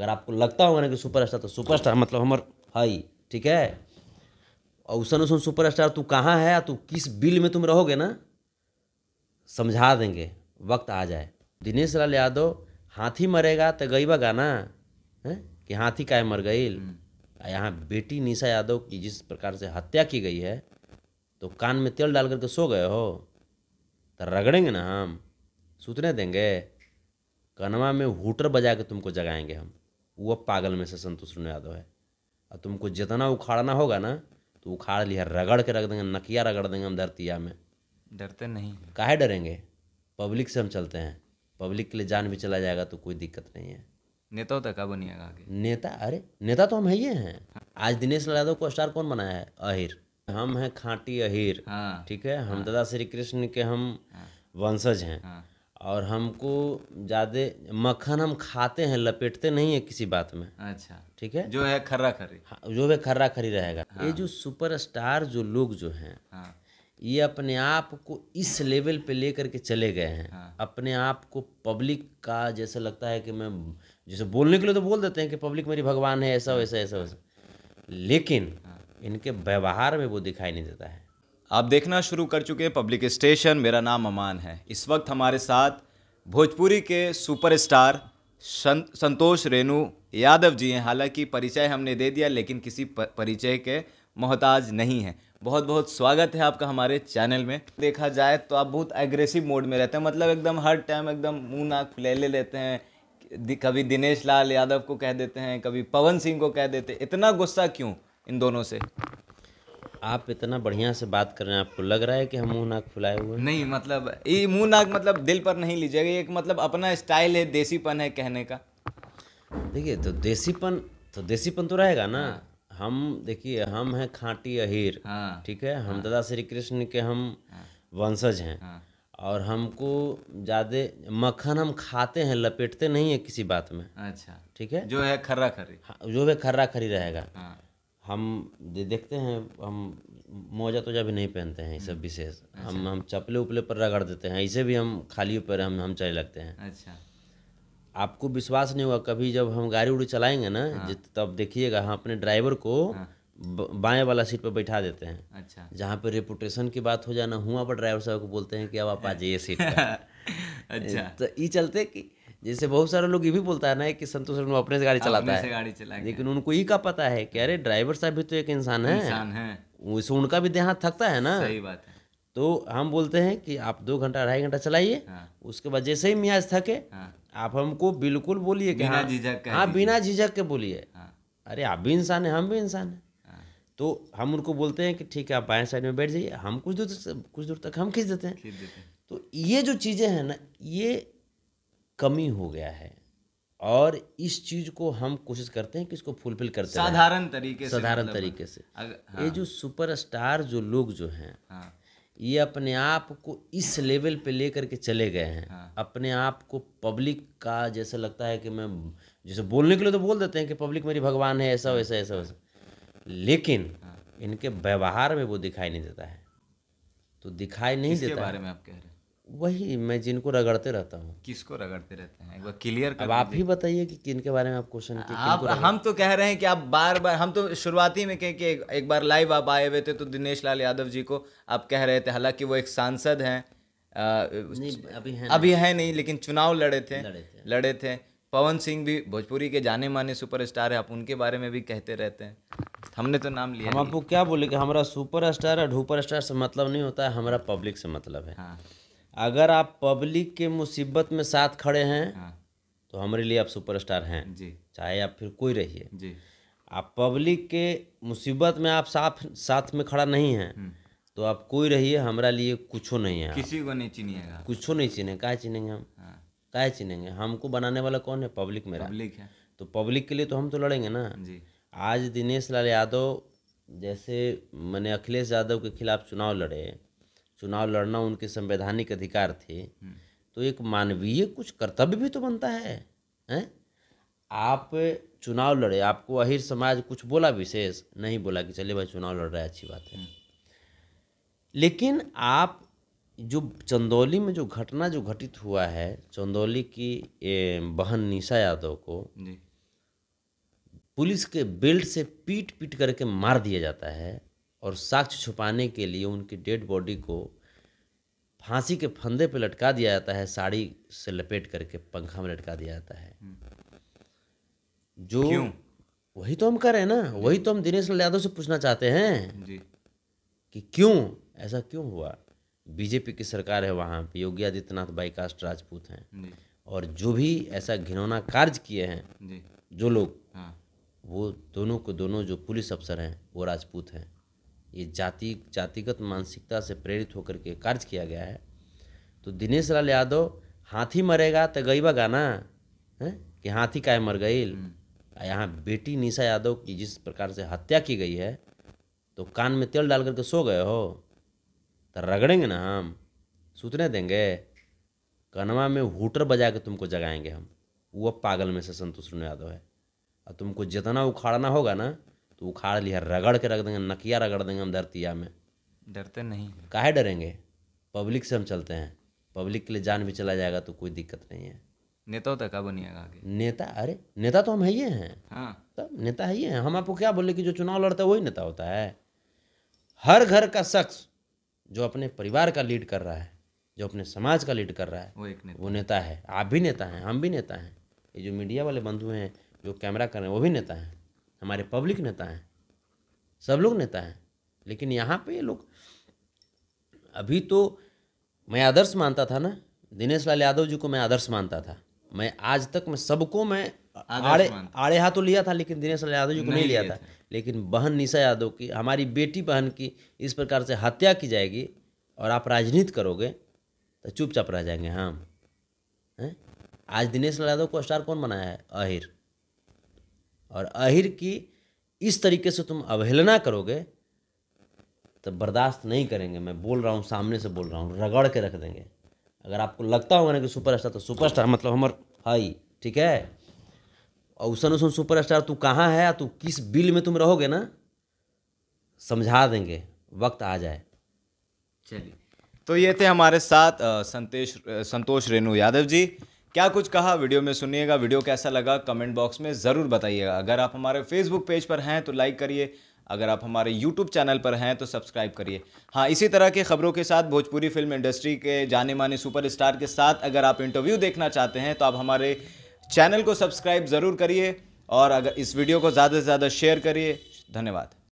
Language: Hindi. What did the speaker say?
अगर आपको लगता होगा ना कि स्टार तो स्टार मतलब हमर हाई ठीक है औसन उसन सुपर स्टार तू कहाँ है तू किस बिल में तुम रहोगे ना समझा देंगे वक्त आ जाए दिनेश लाल यादव हाथी मरेगा तो गईबा गाना है कि हाथी काय मर गई हम्म। यहाँ बेटी निशा यादव की जिस प्रकार से हत्या की गई है तो कान में तेल डाल करके सो गए हो तो रगड़ेंगे ना हम सूतने देंगे कनवा में हुटर बजा के तुमको जगाएंगे हम वो पागल में से संतोष यादव है और तुमको जितना उखाड़ना होगा ना तो उखाड़ लिया रगड़ के रख देंगे नकिया रगड़ देंगे हम धरतिया में डरते नहीं काहे डरेंगे पब्लिक से हम चलते हैं पब्लिक के लिए जान भी चला जाएगा तो कोई दिक्कत नहीं है नेता होता कब बनिएगा आगे नेता अरे नेता तो हम है ही हैं आज दिनेश यादव को स्टार कौन बनाया है अहिर हम हैं खांटी अहिर हाँ। ठीक हाँ, है हम हाँ, दादा श्री कृष्ण के हम हाँ, वंशज हैं हाँ, और हमको ज़्यादा मक्खन हम खाते हैं लपेटते नहीं है किसी बात में अच्छा ठीक है जो है खर्रा खरी हाँ, जो है खर्रा खरी रहेगा हाँ। ये जो सुपरस्टार जो लोग जो हैं हाँ। ये अपने आप को इस लेवल पे लेकर के चले गए हैं हाँ। अपने आप को पब्लिक का जैसे लगता है कि मैं जैसे बोलने के लिए तो बोल देते हैं कि पब्लिक मेरी भगवान है ऐसा वैसा ऐसा वैसा लेकिन हाँ। इनके व्यवहार में वो दिखाई नहीं देता है आप देखना शुरू कर चुके हैं पब्लिक स्टेशन मेरा नाम अमान है इस वक्त हमारे साथ भोजपुरी के सुपरस्टार संतोष रेणु यादव जी हैं हालांकि परिचय हमने दे दिया लेकिन किसी परिचय के मोहताज नहीं है बहुत बहुत स्वागत है आपका हमारे चैनल में देखा जाए तो आप बहुत एग्रेसिव मोड में रहते हैं मतलब एकदम हर टाइम एकदम मुँह नाक ले ले लेते हैं कभी दिनेश लाल यादव को कह देते हैं कभी पवन सिंह को कह देते हैं इतना गुस्सा क्यों इन दोनों से आप इतना बढ़िया से बात कर रहे हैं आपको लग रहा है कि हम मुंह नाक फुलाए हुए नहीं मतलब ये मुंह नाक मतलब दिल पर नहीं लीजिएगा एक मतलब अपना स्टाइल है देसीपन है कहने का देखिए तो देसीपन तो देसीपन तो रहेगा ना हाँ। हम देखिए हम हैं खांटी अहीर हाँ, ठीक है हम हाँ, दादा श्री कृष्ण के हम हाँ, वंशज हैं हाँ, और हमको ज़्यादा मक्खन हम खाते हैं लपेटते नहीं है किसी बात में अच्छा ठीक है जो है खर्रा खरी हाँ, जो है खर्रा खरी रहेगा हाँ, हम देखते हैं हम मोजा तोजा भी नहीं पहनते हैं ये सब हम्म। विशेष अच्छा। हम हम चपले उपले पर रगड़ देते हैं ऐसे भी हम खाली पर हम हम चले लगते हैं अच्छा आपको विश्वास नहीं होगा कभी जब हम गाड़ी उड़ी चलाएंगे ना हाँ। तब देखिएगा हम अपने ड्राइवर को हाँ। बाएं वाला सीट पर बैठा देते हैं अच्छा जहाँ पर रेपुटेशन की बात हो जाना हुआ पर ड्राइवर साहब को बोलते हैं कि अब आप आ जाइए सीट अच्छा तो ये चलते कि जैसे बहुत सारे लोग ये भी बोलता है ना कि संतोष अपने से गाड़ी चलाता है गाड़ी चला लेकिन उनको ये का पता है कि अरे ड्राइवर साहब भी तो एक इंसान है इंसान है उनका भी देहात थकता है ना सही बात है तो हम बोलते हैं कि आप दो घंटा ढाई घंटा चलाइए हाँ। उसके बाद जैसे ही मियाज थके हाँ। आप हमको बिल्कुल बोलिए कि हाँ हाँ बिना झिझक के बोलिए हाँ। अरे आप भी इंसान है हम भी इंसान है तो हम उनको बोलते हैं कि ठीक है आप बाएं साइड में बैठ जाइए हम कुछ दूर तक कुछ दूर तक हम खींच देते हैं। तो ये जो चीज़ें हैं ना ये कमी हो गया है और इस चीज को हम कोशिश करते हैं कि इसको फुलफिल करते हैं साधारण तरीके से साधारण मतलब तरीके से हाँ। ये जो सुपरस्टार जो लोग जो हैं हाँ। ये अपने आप को इस लेवल पे लेकर के चले गए हैं हाँ। अपने आप को पब्लिक का जैसा लगता है कि मैं जैसे बोलने के लिए तो बोल देते हैं कि पब्लिक मेरी भगवान है ऐसा वैसा ऐसा वैसा लेकिन हाँ। इनके व्यवहार में वो दिखाई नहीं देता है तो दिखाई नहीं देता बारे में आप कह रहे हैं वही मैं जिनको रगड़ते रहता हूँ किसको रगड़ते रहते हैं एक बार क्लियर अब आप ही बताइए कि किन के बारे में आप क्वेश्चन आप हम तो कह रहे हैं कि आप बार बार हम तो शुरुआती में कहें कि एक, एक बार लाइव आप आए हुए थे तो दिनेश लाल यादव जी को आप कह रहे थे हालांकि वो एक सांसद हैं अभी है अभी है नहीं लेकिन चुनाव लड़े थे लड़े थे पवन सिंह भी भोजपुरी के जाने माने सुपरस्टार है आप उनके बारे में भी कहते रहते हैं हमने तो नाम लिया हम आपको क्या बोले कि हमारा सुपर स्टार और ढूपर स्टार से मतलब नहीं होता है हमारा पब्लिक से मतलब है हाँ। अगर आप पब्लिक के मुसीबत में साथ खड़े हैं हाँ। तो हमारे लिए आप सुपरस्टार हैं जी चाहे आप फिर कोई रहिए जी आप पब्लिक के मुसीबत में आप साथ साथ में खड़ा नहीं हैं हम्म। तो आप कोई रहिए हमारा लिए कुछ नहीं है किसी को नहीं चिनिएगा कुछ नहीं चिने क्या चिन्हेंगे हम हाँ। क्या हमको बनाने वाला कौन है पब्लिक मेरा पब्लिक है तो पब्लिक के लिए तो हम तो लड़ेंगे ना जी आज दिनेश लाल यादव जैसे मैंने अखिलेश यादव के खिलाफ चुनाव लड़े चुनाव लड़ना उनके संवैधानिक अधिकार थे हम्म। तो एक मानवीय कुछ कर्तव्य भी तो बनता है हैं आप चुनाव लड़े आपको अहिर समाज कुछ बोला विशेष नहीं बोला कि चलिए भाई चुनाव लड़ रहा है अच्छी बात है हम्म। लेकिन आप जो चंदौली में जो घटना जो घटित हुआ है चंदौली की बहन निशा यादव को पुलिस के बेल्ट से पीट पीट करके मार दिया जाता है और साक्ष्य छुपाने के लिए उनकी डेड बॉडी को फांसी के फंदे पे लटका दिया जाता है साड़ी से लपेट करके पंखा में लटका दिया जाता है हम्म। जो क्यों? वही तो हम कर रहे हैं ना वही तो हम दिनेश लाल यादव से पूछना चाहते हैं जी। कि क्यों ऐसा क्यों हुआ बीजेपी की सरकार है वहाँ पे योगी आदित्यनाथ बाईकास्ट राजपूत हैं और जो भी ऐसा घिनौना कार्य किए हैं जो लोग हाँ। वो दोनों को दोनों जो पुलिस अफसर हैं वो राजपूत हैं ये जाति जातिगत मानसिकता से प्रेरित होकर के कार्य किया गया है तो दिनेश लाल यादव हाथी मरेगा तो गईबा गाना है कि हाथी काय मर गई हम्म। यहाँ बेटी निशा यादव की जिस प्रकार से हत्या की गई है तो कान में तेल डाल करके सो गए हो तो रगड़ेंगे ना हम सूतने देंगे कनवा में हुटर बजा के तुमको जगाएंगे हम वो पागल में से संतोष यादव है और तुमको जितना उखाड़ना होगा ना तो उखाड़ लिया रगड़ के रख देंगे नकिया रगड़ देंगे हम धरतिया में डरते नहीं काहे डरेंगे पब्लिक से हम चलते हैं पब्लिक के लिए जान भी चला जाएगा तो कोई दिक्कत नहीं है नेता होता क्या बनिएगा आगे नेता अरे नेता तो हम है ही हैं हाँ तब तो नेता है ही हैं हम आपको क्या बोले कि जो चुनाव लड़ता है वही नेता होता है हर घर का शख्स जो अपने परिवार का लीड कर रहा है जो अपने समाज का लीड कर रहा है वो एक नेता वो नेता है आप भी नेता हैं हम भी नेता हैं ये जो मीडिया वाले बंधु हैं जो कैमरा कर रहे हैं वो भी नेता हैं हमारे पब्लिक नेता हैं सब लोग नेता हैं लेकिन यहाँ पे ये लोग अभी तो मैं आदर्श मानता था ना दिनेश लाल यादव जी को मैं आदर्श मानता था मैं आज तक मैं सबको मैं आड़े आड़े हाथों तो लिया था लेकिन दिनेश लाल यादव जी को नहीं, नहीं लिया था लेकिन बहन निशा यादव की हमारी बेटी बहन की इस प्रकार से हत्या की जाएगी और आप राजनीति करोगे तो चुपचाप रह जाएंगे हम हाँ। हैं आज दिनेश लाल यादव को स्टार कौन बनाया है अहिर और आहिर की इस तरीके से तुम अवहेलना करोगे तो बर्दाश्त नहीं करेंगे मैं बोल रहा हूँ सामने से बोल रहा हूँ रगड़ के रख देंगे अगर आपको लगता होगा ना कि सुपर स्टार तो सुपर स्टार मतलब हमार हाई ठीक है औसन उसन सुपर स्टार तू कहाँ है तू किस बिल में तुम रहोगे ना समझा देंगे वक्त आ जाए चलिए तो ये थे हमारे साथ संतोष संतोष रेणु यादव जी क्या कुछ कहा वीडियो में सुनिएगा वीडियो कैसा लगा कमेंट बॉक्स में ज़रूर बताइएगा अगर आप हमारे फेसबुक पेज पर हैं तो लाइक करिए अगर आप हमारे यूट्यूब चैनल पर हैं तो सब्सक्राइब करिए हाँ इसी तरह के खबरों के साथ भोजपुरी फिल्म इंडस्ट्री के जाने माने सुपरस्टार के साथ अगर आप इंटरव्यू देखना चाहते हैं तो आप हमारे चैनल को सब्सक्राइब ज़रूर करिए और अगर इस वीडियो को ज़्यादा से ज़्यादा शेयर करिए धन्यवाद